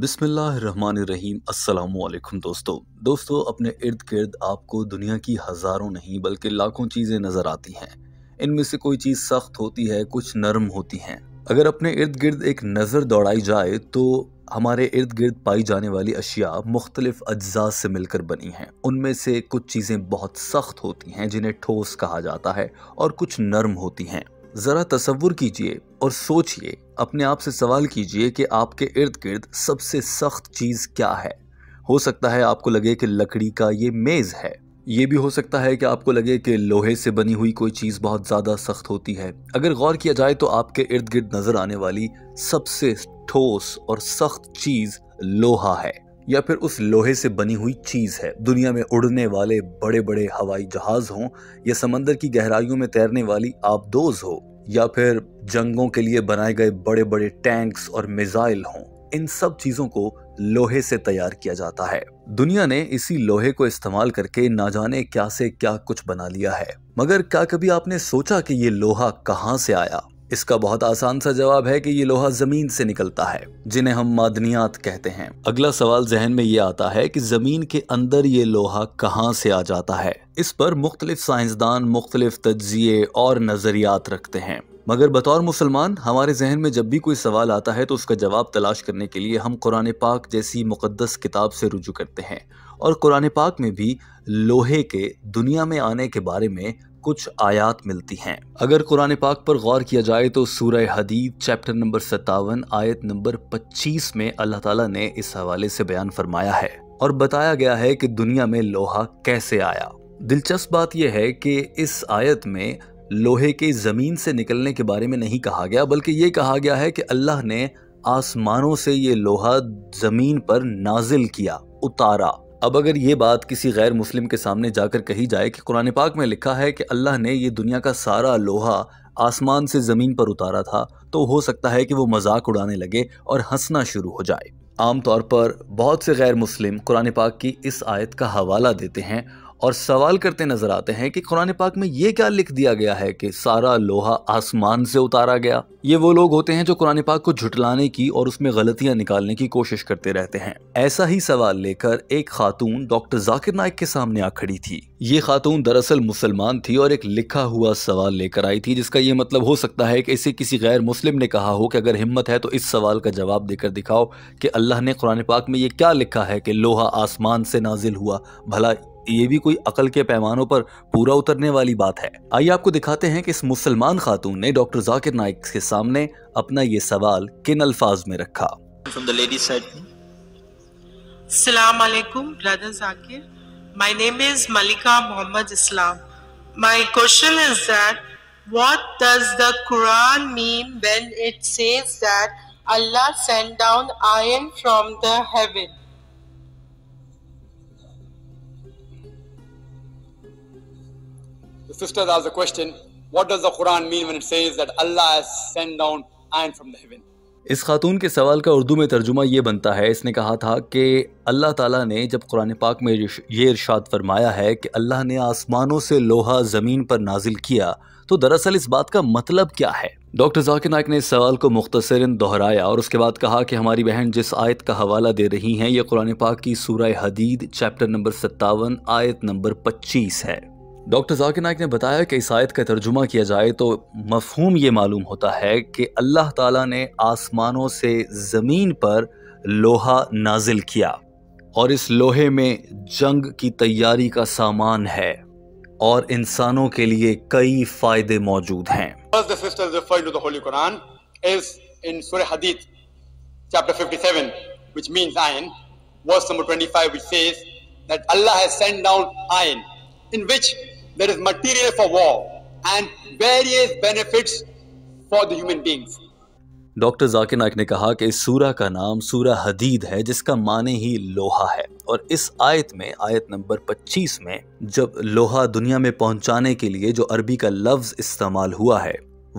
बिसमीम अल्लाम दोस्तों दोस्तों अपने इर्द गिर्द आपको दुनिया की हज़ारों नहीं बल्कि लाखों चीज़ें नज़र आती हैं इनमें से कोई चीज़ सख्त होती है कुछ नरम होती हैं अगर अपने इर्द गिर्द एक नज़र दौड़ाई जाए तो हमारे इर्द गिर्द पाई जाने वाली अशिया मुख्तलिफ अज्जा से मिलकर बनी हैं उनमें से कुछ चीज़ें बहुत सख्त होती हैं जिन्हें ठोस कहा जाता है और कुछ नरम होती हैं ज़रा तसवुर कीजिए और सोचिए अपने आप से सवाल कीजिए कि आपके इर्द गिर्द सबसे सख्त चीज़ क्या है हो सकता है आपको लगे कि लकड़ी का ये मेज़ है ये भी हो सकता है कि आपको लगे कि लोहे से बनी हुई कोई चीज़ बहुत ज़्यादा सख्त होती है अगर गौर किया जाए तो आपके इर्द गिर्द नज़र आने वाली सबसे ठोस और सख्त चीज़ लोहा है या फिर उस लोहे से बनी हुई चीज़ है दुनिया में उड़ने वाले बड़े बड़े हवाई जहाज़ हों या समंदर की गहराइयों में तैरने वाली आबदोज हो या फिर जंगों के लिए बनाए गए बड़े बड़े टैंक्स और मिसाइल हों इन सब चीज़ों को लोहे से तैयार किया जाता है दुनिया ने इसी लोहे को इस्तेमाल करके ना जाने क्या से क्या कुछ बना लिया है मगर क्या कभी आपने सोचा कि ये लोहा कहाँ से आया इसका बहुत आसान सा जवाब है कि ये लोहा जमीन से निकलता है जिन्हें हम मादनियात कहते हैं अगला सवाल जहन में ये आता है कि जमीन के अंदर ये लोहा कहाँ से आ जाता है इस पर मुख्तलिफ साइंसदान मुख्तलिफ तजिए और नज़रियात रखते हैं मगर बतौर मुसलमान हमारे जहन में जब भी कोई सवाल आता है तो उसका जवाब तलाश करने के लिए हम कुरान पाक जैसी मुकदस किताब से रुजू करते हैं और कुरान पाक में भी लोहे के दुनिया में आने के बारे में कुछ आयात मिलती हैं अगर कुरान पाक पर गौर किया जाए तो सूरह हदीद चैप्टर नंबर सत्तावन आयत नंबर 25 में अल्लाह ताला ने इस हवाले से बयान फरमाया है और बताया गया है कि दुनिया में लोहा कैसे आया दिलचस्प बात यह है कि इस आयत में लोहे के ज़मीन से निकलने के बारे में नहीं कहा गया बल्कि ये कहा गया है कि अल्लाह ने आसमानों से ये लोहा ज़मीन पर नाजिल किया उतारा अब अगर ये बात किसी गैर मुस्लिम के सामने जाकर कही जाए कि कुरान पाक में लिखा है कि अल्लाह ने ये दुनिया का सारा लोहा आसमान से ज़मीन पर उतारा था तो हो सकता है कि वो मजाक उड़ाने लगे और हंसना शुरू हो जाए आमतौर पर बहुत से गैर मुस्लिम कुरान पाक की इस आयत का हवाला देते हैं और सवाल करते नजर आते हैं कि कुरान पाक में ये क्या लिख दिया गया है कि सारा लोहा आसमान से उतारा गया ये वो लोग होते हैं जो कुरान पाक को झुटलाने की और उसमें गलतियां निकालने की कोशिश करते रहते हैं ऐसा ही सवाल लेकर एक खातून डॉक्टर जाकिर नायक के सामने आ खड़ी थी ये खातून दरअसल मुसलमान थी और एक लिखा हुआ सवाल लेकर आई थी जिसका ये मतलब हो सकता है कि इसे किसी गैर मुस्लिम ने कहा हो कि अगर हिम्मत है तो इस सवाल का जवाब देकर दिखाओ कि अल्लाह ने कुरान पाक में ये क्या लिखा है कि लोहा आसमान से नाजिल हुआ भला ये भी कोई अकल के पैमानों पर पूरा उतरने वाली बात है आइए आपको दिखाते हैं कि इस मुसलमान खातून ने डॉक्टर जाकिर नाइक के सामने अपना ये सवाल किन अल्फाज में रखा सलाम अलैकुम brother Zakir My name is Malika Muhammad Islam. My question is that what does the Quran mean when it says that Allah sent down iron from the heaven? The sisters asked the question, what does the Quran mean when it says that Allah has sent down iron from the heaven? इस खातून के सवाल का उर्दू में तर्जुमा ये बनता है इसने कहा था कि अल्लाह ताला ने जब कुरान पाक में ये इरशाद फरमाया है कि अल्लाह ने आसमानों से लोहा ज़मीन पर नाजिल किया तो दरअसल इस बात का मतलब क्या है डॉक्टर जाकिर नायक ने इस सवाल को मुख्तर दोहराया और उसके बाद कहा कि हमारी बहन जिस आयत का हवाला दे रही हैं यह कुरान पाक की सूर हदीद चैप्टर नंबर सत्तावन आयत नंबर पच्चीस है डॉक्टर जाकिर नायक ने बताया कि इस आयत का तर्जुमा किया जाए तो मफहूम ये मालूम होता है कि अल्लाह ताला ने आसमानों से ज़मीन पर लोहा नाजिल किया और इस लोहे में जंग की तैयारी का सामान है और इंसानों के लिए कई फायदे मौजूद हैं in which there is material for war and various benefits for the human beings. Doctor Zakir Naik ने कहा कि इस सूरा का नाम सूरा हदीद है जिसका माने ही लोहा है और इस आयत में आयत नंबर 25 में जब लोहा दुनिया में पहुंचाने के लिए जो अरबी का लफ्ज़ इस्तेमाल हुआ है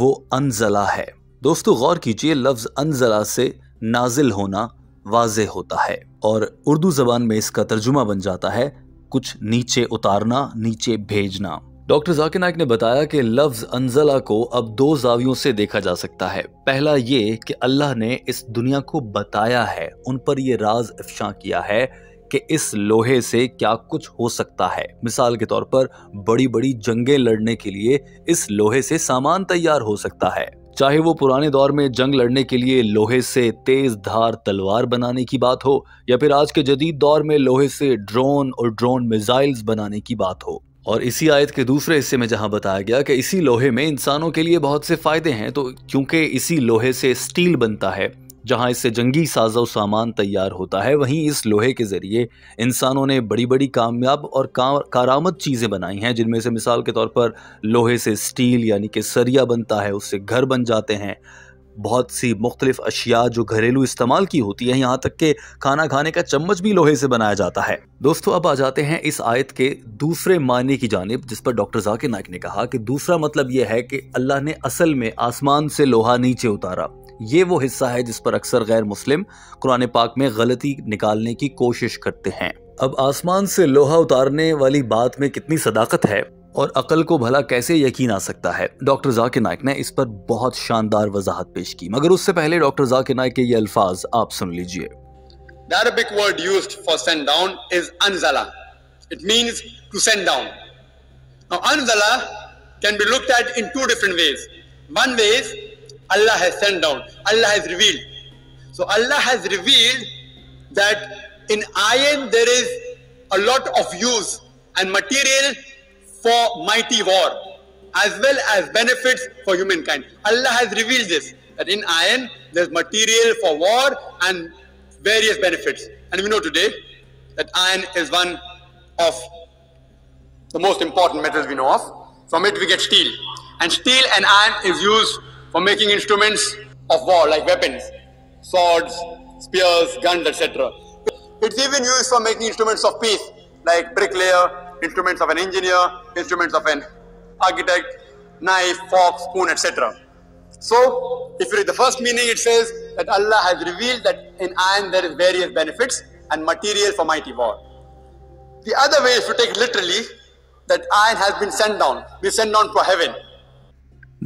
वो अनजला है दोस्तों गौर कीजिए लफ्ज़ अनजला से नाजिल होना वाज होता है और उर्दू ज़बान में इसका तर्जुमा बन जाता है कुछ नीचे उतारना नीचे भेजना डॉक्टर जाकिर नायक ने बताया कि लफ्ज अंजला को अब दो जावियों से देखा जा सकता है पहला ये कि अल्लाह ने इस दुनिया को बताया है उन पर यह राज अफशा किया है कि इस लोहे से क्या कुछ हो सकता है मिसाल के तौर पर बड़ी बड़ी जंगें लड़ने के लिए इस लोहे से सामान तैयार हो सकता है चाहे वो पुराने दौर में जंग लड़ने के लिए लोहे से तेज धार तलवार बनाने की बात हो या फिर आज के जदीद दौर में लोहे से ड्रोन और ड्रोन मिसाइल्स बनाने की बात हो और इसी आयत के दूसरे हिस्से में जहां बताया गया कि इसी लोहे में इंसानों के लिए बहुत से फायदे हैं तो क्योंकि इसी लोहे से स्टील बनता है जहां इससे जंगी साजो सामान तैयार होता है वहीं इस लोहे के ज़रिए इंसानों ने बड़ी बड़ी कामयाब और कारामद चीज़ें बनाई हैं जिनमें से मिसाल के तौर पर लोहे से स्टील यानी कि सरिया बनता है उससे घर बन जाते हैं बहुत सी मुख्तलिफ अशिया जो घरेलू इस्तेमाल की होती है यहाँ तक के खाना खाने का चम्मच भी लोहे से बनाया जाता है दोस्तों अब आ जाते हैं इस आयत के दूसरे मायने की जानब जिस पर डॉक्टर जाकिर नाइक ने कहा कि दूसरा मतलब यह है कि अल्लाह ने असल में आसमान से लोहा नीचे उतारा ये वो हिस्सा है जिस पर अक्सर गैर मुस्लिम कुरान पाक में गलती निकालने की कोशिश करते हैं अब आसमान से लोहा उतारने वाली बात में कितनी सदाकत है और अकल को भला कैसे यकीन आ सकता है डॉक्टर जाकिर नायक ने इस पर बहुत शानदार वजाहत पेश की मगर उससे पहले डॉक्टर जाकिर नायक के ये अल्फाज आप सुन लीजिए The Arabic word used for send down is anzala. It means to send down. Now anzala can be looked at in two different ways. One way is Allah has sent down. Allah has revealed. So Allah has revealed that in iron there is a lot of use and material for mighty war as well as benefits for humankind. Allah has revealed this that in iron there's material for war and various benefits. And we know today that iron is one of the most important metals we know of. From it we get steel. And steel and iron is used for making instruments of war like weapons, swords, spears, guns, etc. It's even used for making instruments of peace like bricklayer, instruments of an engineer, instruments of an architect, knife, fork, spoon, etc. So, if you read the first meaning, it says that Allah has revealed that in iron there is various benefits and material for mighty war. The other way, if you take literally, that iron has been sent down, be sent down to heaven.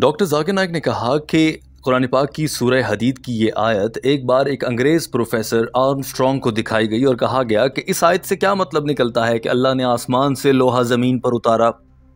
Doctor Zakir Naik ने कहा कि कुरान पाक की सूरह हदीद की ये आयत एक बार एक अंग्रेज़ प्रोफेसर आर्म स्ट्रॉन्ग को दिखाई गई और कहा गया कि इस आयत से क्या मतलब निकलता है कि अल्लाह ने आसमान से लोहा ज़मीन पर उतारा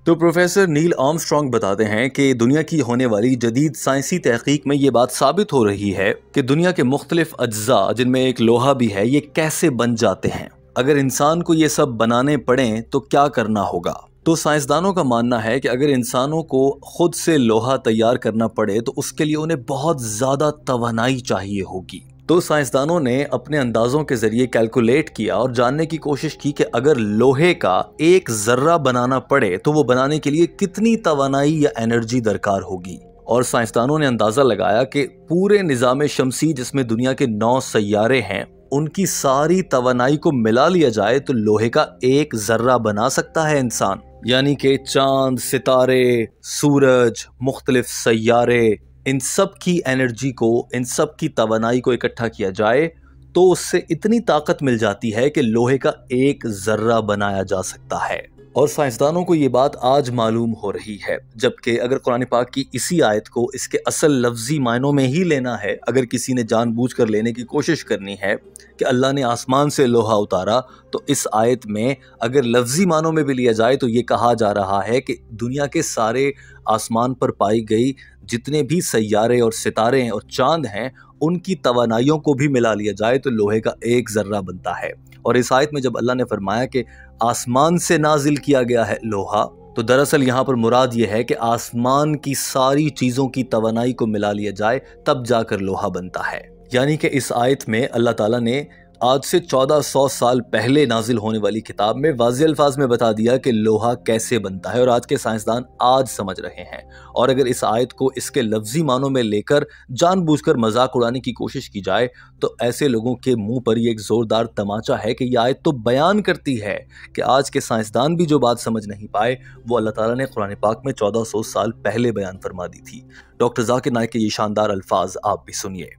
तो प्रोफेसर नील आर्मस्ट्रॉन्ग बताते हैं कि दुनिया की होने वाली जदीद साइंसी तहकीक में ये बात साबित हो रही है कि दुनिया के मुख्तलिफ अज्जा जिनमें एक लोहा भी है ये कैसे बन जाते हैं अगर इंसान को ये सब बनाने पड़ें तो क्या करना होगा तो साइंसदानों का मानना है कि अगर इंसानों को ख़ुद से लोहा तैयार करना पड़े तो उसके लिए उन्हें बहुत ज़्यादा तोनाई चाहिए होगी तो साइंसदानों ने अपने अंदाज़ों के ज़रिए कैलकुलेट किया और जानने की कोशिश की कि अगर लोहे का एक ज़र्रा बनाना पड़े तो वो बनाने के लिए कितनी तोानाई या एनर्जी दरकार होगी और साइंसदानों ने अंदाज़ा लगाया कि पूरे निज़ाम शमसी जिसमें दुनिया के नौ सैारे हैं उनकी सारी तोानाई को मिला लिया जाए तो लोहे का एक ज़र्रा बना सकता है इंसान यानी कि चांद सितारे सूरज मुख्तलिफ सारे इन सब की एनर्जी को इन सब की तोानाई को इकट्ठा किया जाए तो उससे इतनी ताकत मिल जाती है कि लोहे का एक ज़र्रा बनाया जा सकता है और साइंसदानों को ये बात आज मालूम हो रही है जबकि अगर कुरान पाक की इसी आयत को इसके असल लफ्जी मायनों में ही लेना है अगर किसी ने जानबूझकर लेने की कोशिश करनी है कि अल्लाह ने आसमान से लोहा उतारा तो इस आयत में अगर लफ्जी मानों में भी लिया जाए तो ये कहा जा रहा है कि दुनिया के सारे आसमान पर पाई गई जितने भी सैारे और सितारे और चांद हैं उनकी तोानाइयों को भी मिला लिया जाए तो लोहे का एक जर्रा बनता है और इस आयत में जब अल्लाह ने फरमाया कि आसमान से नाजिल किया गया है लोहा तो दरअसल यहाँ पर मुराद ये है कि आसमान की सारी चीज़ों की तवनाई को मिला लिया जाए तब जाकर लोहा बनता है यानी कि इस आयत में अल्लाह ताला ने आज से 1400 साल पहले नाजिल होने वाली किताब में वाज अल्फाज में बता दिया कि लोहा कैसे बनता है और आज के साइंसदान आज समझ रहे हैं और अगर इस आयत को इसके लफ्जी मानों में लेकर जानबूझकर मजाक उड़ाने की कोशिश की जाए तो ऐसे लोगों के मुंह पर ये एक ज़ोरदार तमाचा है कि यह आयत तो बयान करती है कि आज के साइंसदान भी जो बात समझ नहीं पाए वो अल्लाह तला ने कुरान पाक में चौदह साल पहले बयान फरमा दी थी डॉक्टर जाकिर नायक के ये शानदार अल्फाज आप भी सुनिए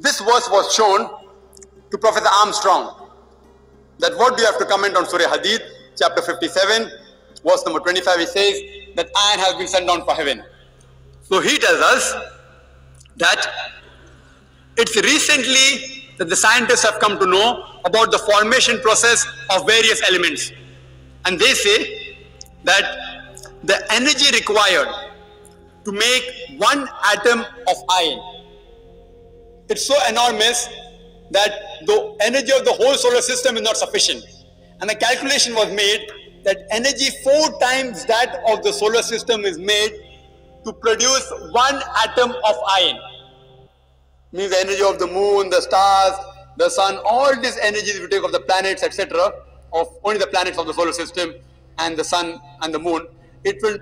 This verse was shown to Professor Armstrong that what do you have to comment on Surah Hadith, chapter 57, verse number 25, he says that iron has been sent down for heaven. So he tells us that it's recently that the scientists have come to know about the formation process of various elements. And they say that the energy required to make one atom of iron it's so enormous that the energy of the whole solar system is not sufficient. And the calculation was made that energy four times that of the solar system is made to produce one atom of iron. Means the energy of the moon, the stars, the sun, all these energies we take of the planets, etc., of only the planets of the solar system and the sun and the moon, it will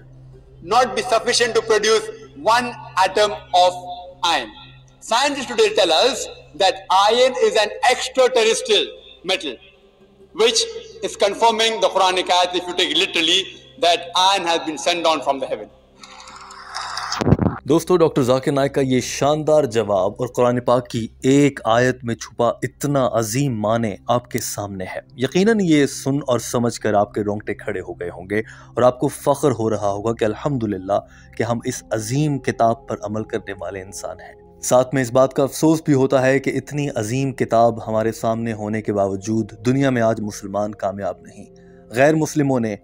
not be sufficient to produce one atom of iron. Scientists today tell us that iron is an extraterrestrial metal, which is confirming the Quranic ayat, if you take it literally, that iron has been sent down from the heaven. दोस्तों doctor Zakir Naik का ये शानदार जवाब और कुरान पाक की एक आयत में छुपा इतना अजीम माने आपके सामने है यकीनन ये सुन और समझ कर आपके रोंगटे खड़े हो गए होंगे और आपको फ़ख्र हो रहा होगा कि अल्हम्दुलिल्लाह कि हम इस अजीम किताब पर अमल करने वाले इंसान हैं साथ में इस बात का अफसोस भी होता है कि इतनी अजीम किताब हमारे सामने होने के बावजूद दुनिया में आज मुसलमान कामयाब नहीं गैर मुस्लिमों ने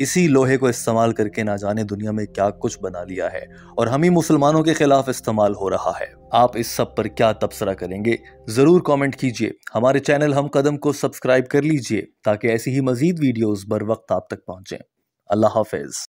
इसी लोहे को इस्तेमाल करके ना जाने दुनिया में क्या कुछ बना लिया है और हम ही मुसलमानों के खिलाफ इस्तेमाल हो रहा है आप इस सब पर क्या तबसरा करेंगे ज़रूर कमेंट कीजिए हमारे चैनल हम कदम को सब्सक्राइब कर लीजिए ताकि ऐसी ही मज़ीद वीडियोज़ बर वक्त आप तक पहुंचे अल्लाह हाफिज़